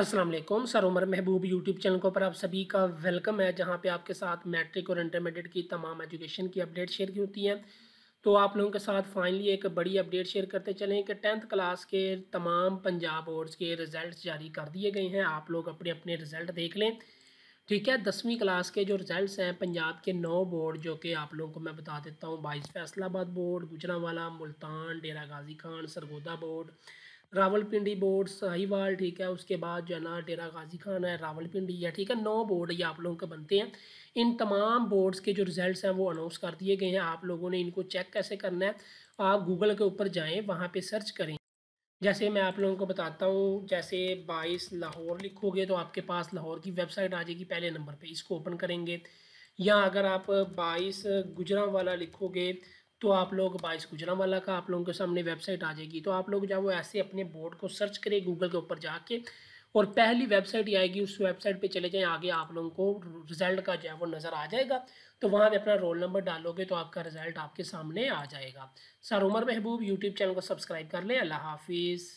अस्सलाम वालेकुम सर उमर महबूब यूट्यूब चैनल को पर आप सभी का वेलकम है जहां पे आपके साथ मैट्रिक और इंटरमीडिएट की तमाम एजुकेशन की अपडेट शेयर की होती हैं तो आप लोगों के साथ फाइनली एक बड़ी अपडेट शेयर करते चलें कि टेंथ क्लास के तमाम पंजाब बोर्ड्स के रिज़ल्ट जारी कर दिए गए हैं आप लोग अपने अपने रिज़ल्ट देख लें ठीक है दसवीं क्लास के जो रिज़ल्ट हैं पंजाब के नौ बोर्ड जो कि आप लोगों को मैं बता देता हूँ बाईस Faisalabad board Gujranwala Multan Dera Ghazi Khan Sargodha board Rawalpindi board Sahiwal ठीक है उसके बाद जो है ना डेरा गाजी खान है रावलपिंडी है ठीक है नौ बोर्ड ये आप लोगों के बनते हैं इन तमाम बोर्ड्स के जो रिजल्ट्स हैं वो अनाउंस कर दिए गए हैं आप लोगों ने इनको चेक कैसे करना है आप गूगल के ऊपर जाएँ वहाँ पर सर्च करें जैसे मैं आप लोगों को बताता हूँ जैसे 22 लाहौर लिखोगे तो आपके पास लाहौर की वेबसाइट आ जाएगी पहले नंबर पे इसको ओपन करेंगे या अगर आप 22 गुजरा वाला लिखोगे तो आप लोग बाईस गुजरा वाला का आप लोगों के सामने वेबसाइट आ जाएगी तो आप लोग जब वो ऐसे अपने बोर्ड को सर्च करें गूगल के ऊपर जाके और पहली वेबसाइट ही आएगी उस वेबसाइट पे चले जाएं आगे आप लोगों को रिजल्ट का जो है वो नज़र आ जाएगा तो वहाँ पे अपना रोल नंबर डालोगे तो आपका रिजल्ट आपके सामने आ जाएगा सर उमर महबूब यूट्यूब चैनल को सब्सक्राइब कर लें अल्लाह हाफिज़